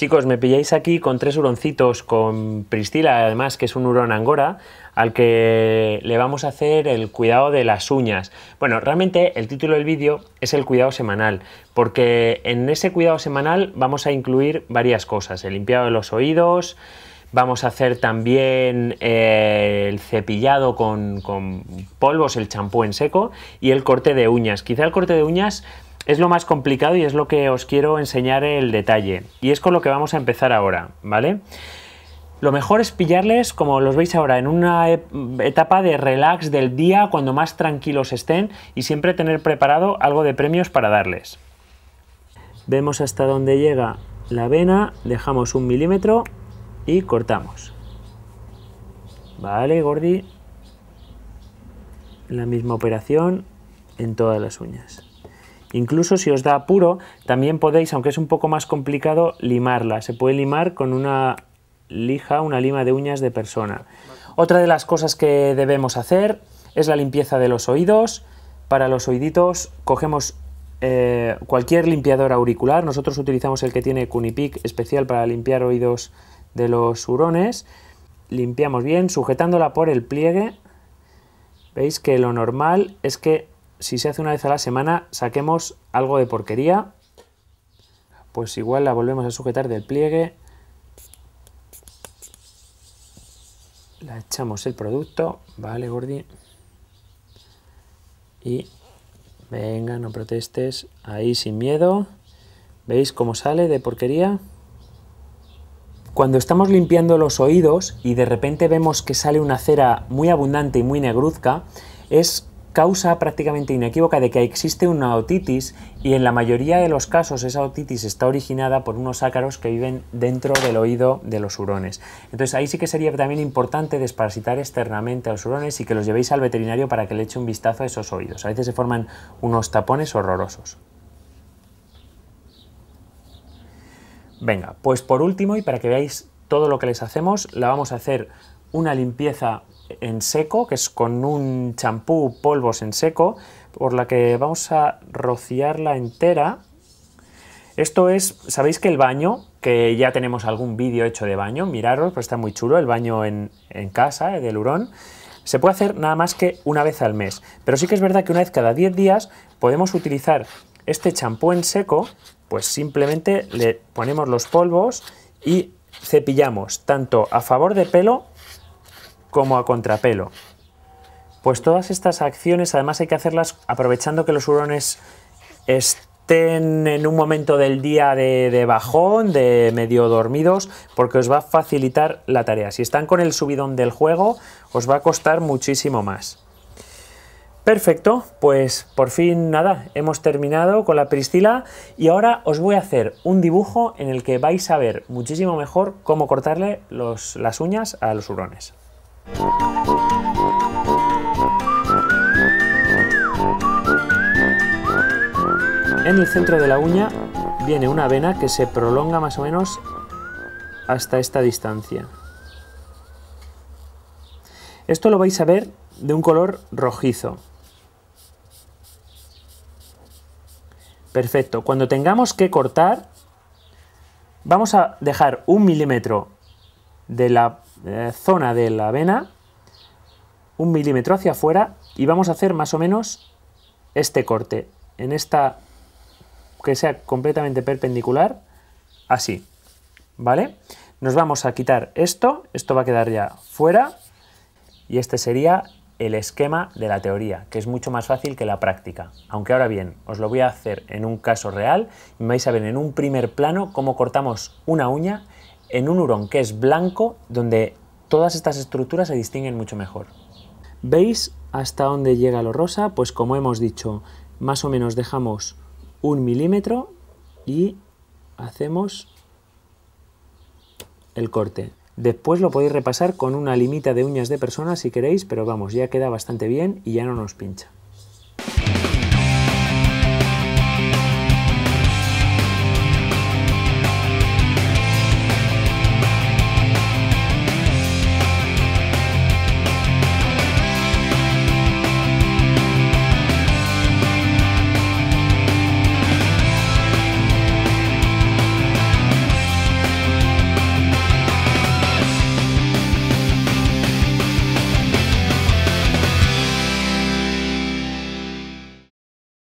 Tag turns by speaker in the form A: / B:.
A: Chicos, me pilláis aquí con tres huroncitos, con Pristila, además, que es un hurón angora, al que le vamos a hacer el cuidado de las uñas. Bueno, realmente el título del vídeo es el cuidado semanal, porque en ese cuidado semanal vamos a incluir varias cosas, el limpiado de los oídos, vamos a hacer también eh, el cepillado con, con polvos, el champú en seco y el corte de uñas. Quizá el corte de uñas es lo más complicado y es lo que os quiero enseñar el detalle. Y es con lo que vamos a empezar ahora, ¿vale? Lo mejor es pillarles, como los veis ahora, en una etapa de relax del día, cuando más tranquilos estén y siempre tener preparado algo de premios para darles. Vemos hasta dónde llega la vena, dejamos un milímetro y cortamos. Vale, Gordi. La misma operación en todas las uñas. Incluso si os da apuro, también podéis, aunque es un poco más complicado, limarla. Se puede limar con una lija, una lima de uñas de persona. Otra de las cosas que debemos hacer es la limpieza de los oídos. Para los oíditos cogemos eh, cualquier limpiador auricular. Nosotros utilizamos el que tiene Cunipic especial para limpiar oídos de los hurones. Limpiamos bien sujetándola por el pliegue. Veis que lo normal es que si se hace una vez a la semana, saquemos algo de porquería. Pues igual la volvemos a sujetar del pliegue. La echamos el producto. Vale, Gordi. Y venga, no protestes. Ahí sin miedo. ¿Veis cómo sale de porquería? Cuando estamos limpiando los oídos y de repente vemos que sale una cera muy abundante y muy negruzca, es causa prácticamente inequívoca de que existe una otitis y en la mayoría de los casos esa otitis está originada por unos ácaros que viven dentro del oído de los hurones. Entonces ahí sí que sería también importante desparasitar externamente a los hurones y que los llevéis al veterinario para que le eche un vistazo a esos oídos. A veces se forman unos tapones horrorosos. Venga, pues por último y para que veáis todo lo que les hacemos, la vamos a hacer una limpieza en seco, que es con un champú polvos en seco, por la que vamos a rociarla entera. Esto es, sabéis que el baño, que ya tenemos algún vídeo hecho de baño, miraros, pues está muy chulo, el baño en, casa, el eh, del hurón, se puede hacer nada más que una vez al mes. Pero sí que es verdad que una vez cada 10 días podemos utilizar este champú en seco, pues simplemente le ponemos los polvos y cepillamos tanto a favor de pelo como a contrapelo. Pues todas estas acciones además hay que hacerlas aprovechando que los hurones estén en un momento del día de, bajón, de medio dormidos, porque os va a facilitar la tarea. Si están con el subidón del juego, os va a costar muchísimo más. Perfecto, pues por fin nada, hemos terminado con la Priscila y ahora os voy a hacer un dibujo en el que vais a ver muchísimo mejor cómo cortarle las uñas a los hurones. en el centro de la uña viene una vena que se prolonga más o menos hasta esta distancia. Esto lo vais a ver de un color rojizo. Perfecto. Cuando tengamos que cortar, vamos a dejar un milímetro de la eh, zona de la vena, un milímetro hacia afuera, y vamos a hacer más o menos este corte en esta que sea completamente perpendicular, así, ¿vale? Nos vamos a quitar esto, esto va a quedar ya fuera, y este sería el esquema de la teoría, que es mucho más fácil que la práctica. Aunque ahora bien, os lo voy a hacer en un caso real y vais a ver en un primer plano cómo cortamos una uña en un hurón que es blanco, donde todas estas estructuras se distinguen mucho mejor. ¿Veis hasta dónde llega lo rosa? Pues como hemos dicho, más o menos dejamos un milímetro y hacemos el corte. Después lo podéis repasar con una limita de uñas de persona si queréis, pero vamos, ya queda bastante bien y ya no nos pincha.